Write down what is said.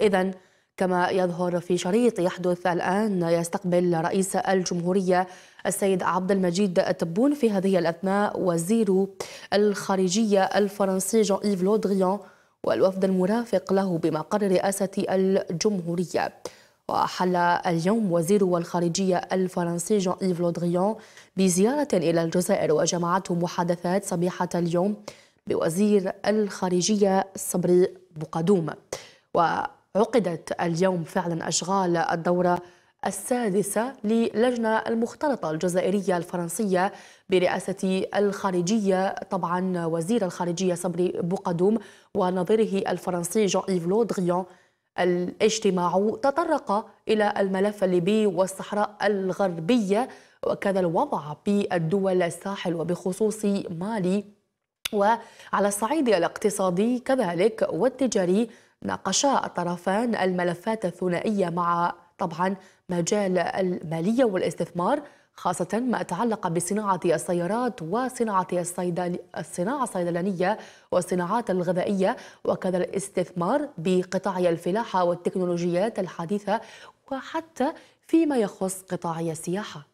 إذا كما يظهر في شريط يحدث الآن يستقبل رئيس الجمهورية السيد عبد المجيد التبون في هذه الأثناء وزير الخارجية الفرنسي جان إيف لودريان والوفد المرافق له بمقر رئاسة الجمهورية وحل اليوم وزير الخارجية الفرنسي جان إيف لودريان بزيارة إلى الجزائر وجمعته محادثات صبيحة اليوم بوزير الخارجية صبري بقدوم وعقدت اليوم فعلا أشغال الدورة السادسة للجنة المختلطة الجزائرية الفرنسية برئاسة الخارجية طبعا وزير الخارجية صبري بوقدوم ونظيره الفرنسي جون إيف لودغيون الاجتماع تطرق إلى الملف الليبي والصحراء الغربية وكذا الوضع بالدول الساحل وبخصوص مالي وعلى الصعيد الاقتصادي كذلك والتجاري ناقشا الطرفان الملفات الثنائية مع طبعا مجال المالية والاستثمار خاصة ما يتعلق بصناعة السيارات وصناعة الصيدل... الصناعة الصيدلانية والصناعات الغذائية وكذا الاستثمار بقطاع الفلاحة والتكنولوجيات الحديثة وحتى فيما يخص قطاع السياحة